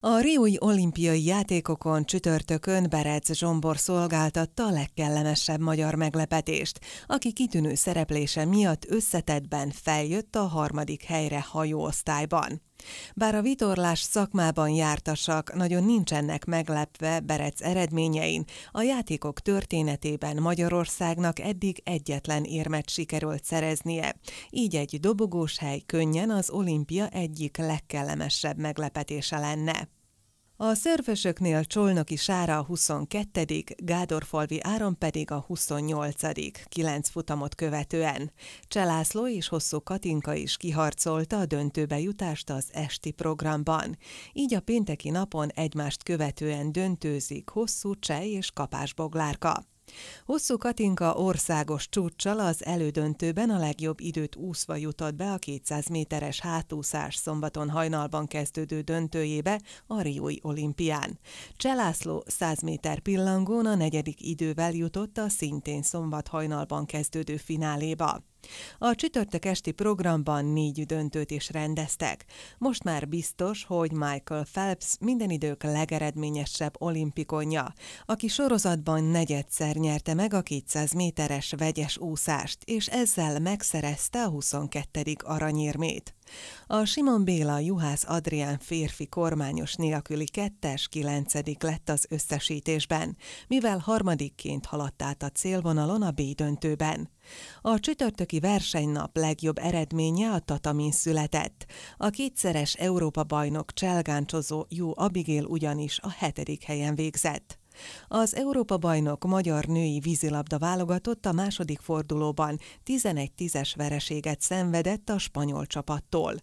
A Riói olimpiai játékokon csütörtökön Berec Zsombor szolgáltatta a legkellemesebb magyar meglepetést, aki kitűnő szereplése miatt összetettben feljött a harmadik helyre hajóosztályban. Bár a vitorlás szakmában jártasak nagyon nincsenek meglepve Berec eredményein, a játékok történetében Magyarországnak eddig egyetlen érmet sikerült szereznie. Így egy dobogós hely könnyen az olimpia egyik legkellemesebb meglepetése lenne. A szörvösöknél Csolnoki Sára a 22 Gádorfalvi Áron pedig a 28 kilenc futamot követően. Cselászló és Hosszú Katinka is kiharcolta a döntőbe jutást az esti programban. Így a pénteki napon egymást követően döntőzik Hosszú Csej és Kapás Boglárka. Hosszú Katinka országos csúccsal az elődöntőben a legjobb időt úszva jutott be a 200 méteres hátúszás szombaton hajnalban kezdődő döntőjébe a Riói olimpián. Cselászló 100 méter pillangón a negyedik idővel jutott a szintén szombat hajnalban kezdődő fináléba. A csütörtök esti programban négy döntőt is rendeztek. Most már biztos, hogy Michael Phelps minden idők legeredményesebb olimpikonja, aki sorozatban negyedszer nyerte meg a 200 méteres vegyes úszást, és ezzel megszerezte a 22. aranyérmét. A Simon Béla Juhász Adrián férfi kormányos nélküli kettes kilencedik lett az összesítésben, mivel harmadikként haladt át a célvonalon a B döntőben. A csütörtöki versenynap legjobb eredménye a tatamin született. A kétszeres Európa-bajnok cselgáncsozó Jó Abigail ugyanis a hetedik helyen végzett. Az Európa-bajnok magyar női vízilabda válogatott a második fordulóban 11-10-es vereséget szenvedett a spanyol csapattól.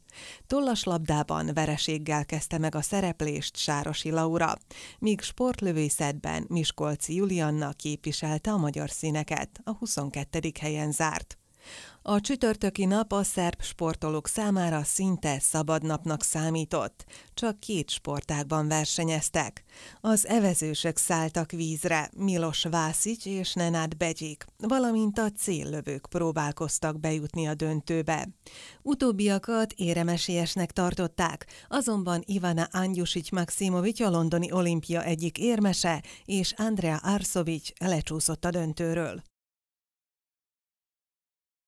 Tollas labdában vereséggel kezdte meg a szereplést Sárosi Laura, míg sportlövészetben Miskolci Julianna képviselte a magyar színeket, a 22. helyen zárt. A csütörtöki nap a szerb sportolók számára szinte szabad napnak számított. Csak két sportágban versenyeztek. Az evezősök szálltak vízre, Milos Vászics és Nenád Begyik, valamint a céllövők próbálkoztak bejutni a döntőbe. Utóbbiakat éremesélyesnek tartották, azonban Ivana Angyusic Maximovic a londoni olimpia egyik érmese, és Andrea Arsovic lecsúszott a döntőről.